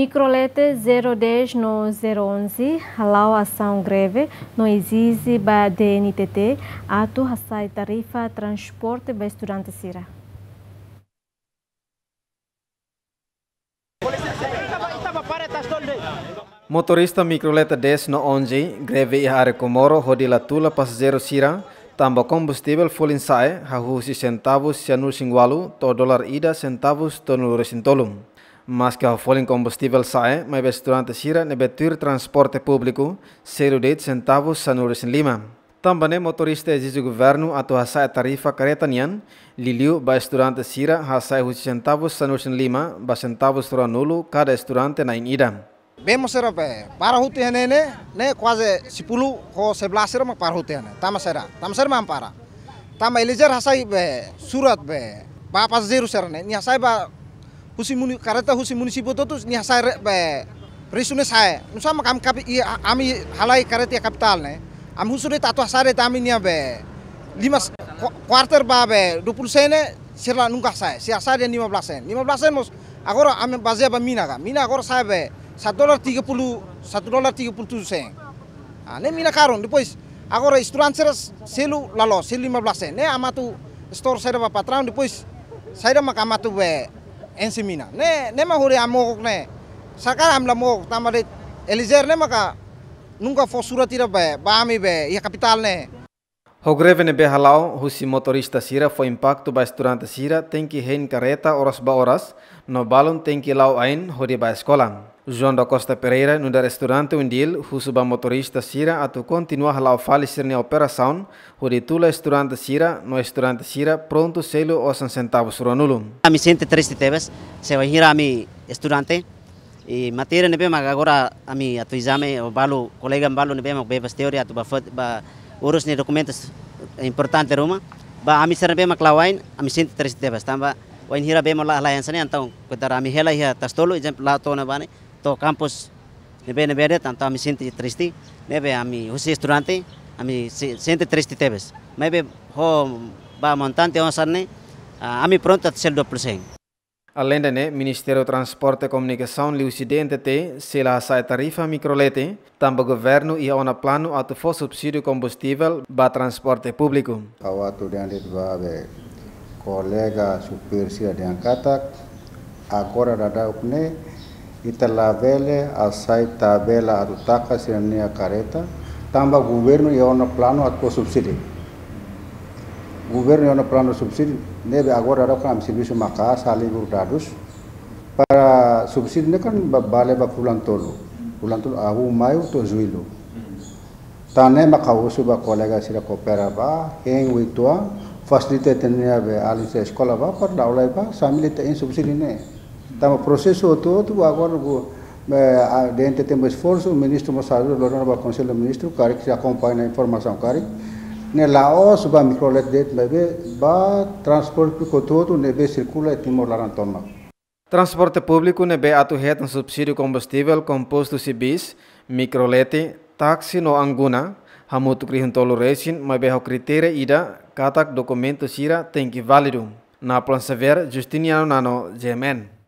Microlete 010 no 011, halau ação greve, no exige ba DNTT, atu hasai tarifa transporte ba estudante sira. Motorista microleta 10 no 11, greve e are comoro, hodila tula sira, tamba combustível full insae, hahusi centavos sianul singwalu, to dólar ida centavos tonulur resintolum. mas que hafol saya, combustível sae, bes ne sira betur transporte publiku seru date centavos sanuris Lima. Tambane motoriste jizu governo atau hasai tarifa kereta nian, liliu ba durante sira hasai husi centavos sanuris sen Lima, ba centavos tora nulu kada restaurante na ida. Bemo sera pe, para huti hene ne, ne quase 10 ho 11 ma para huti hene, sera, tama mam para. Tama elizer hasai be, surat be, ba pas zero serne, ni hasai ba husi muni kareta husi munisipal to nyasai be prisune sai nusa makam kapi i iya, ami halai kareti kapital ne am husure tatu hasare tami nia be lima quarter ba be 20 sene sirla nungkah sai si lima belas sen belas sen mos agora ami bazia ba mina ka mina agora sai be satu dolar puluh satu dolar tujuh sen ah, ne mina karon depois agora istruan seras selu lalo lima belas sen ne amatu store saya dapat patron depois saya dapat amatu be ensimina ne ne ma hore amok ne sarkar amla mok tamare elizer ne maka nungka fosuratira be bami be ya kapital ne Hogrevene behalau husi motorista sira foi impacto ba esturante sira tenki que kareta oras ba oras no balon tenki lau ain hori ba eskolan. João da Costa Pereira, no restaurante onde ele, o suba motorista Sira, atu continua a falecer na operação, o tula restaurante cira no restaurante cira pronto selo os centavos ronulo. A mi sente triste teves, se vai ir a mi restaurante, e matéria nebe mag agora a mi atu exame, o balo, colega balo nebe mag bebas teoria, atu bafot, ba, urus ni documentos importante ruma, ba a mi ser nebe mag lawain, a mi sente triste teves, tamba, o inhira bem lá então, a aliança, então, quando a mi hela ia tastolo, exemplo, lá tona bane, तो campus नेबे नेबे रे तंता हामी सेन्ति त्रिस्ति नेबे हामी हुसे स्टुरान्ते हामी सेन्ति त्रिस्ति तेबेस ba montante onsanne ami pronto a sel do seng Além dene, Ministério do Transporte e Comunicação lhe Ocidente te se lá sai tarifa microlete, também governo e ona plano a for subsídio combustível para transporte público. Awa tu de babe colega supersia de Ancata, agora dada upne ita lavele asai tabela arutaka sinania kareta tamba governo e iona plano atko subsidi governo e iona plano subsidi nebe agora ada kam serviço maka sali burdados para subsidi ne kan bale ba kulan tolu kulan tolu ahu mayu to juilu tane maka wusu ba kolega sira kopera ba heng witua fasilite tenia be alise escola ba par daulai ba samilite in subsidi ne Estamos processo todo agora dentro tem esforço, o ministro Mossadegh, o Conselho do Ministro, cara que acompanha a informação, cara. Ne Laos, ba microlet det mebe, ba transporte ko todo nebe circula e timor larantoma. Transporte público nebe atu het subsídio combustível composto si bis, mikroleti, taksi no angguna, hamutu krihuntolo resin mebe ho critéria ida, katak documento sira tem que Na plan sever Justiniano Nano, GMN.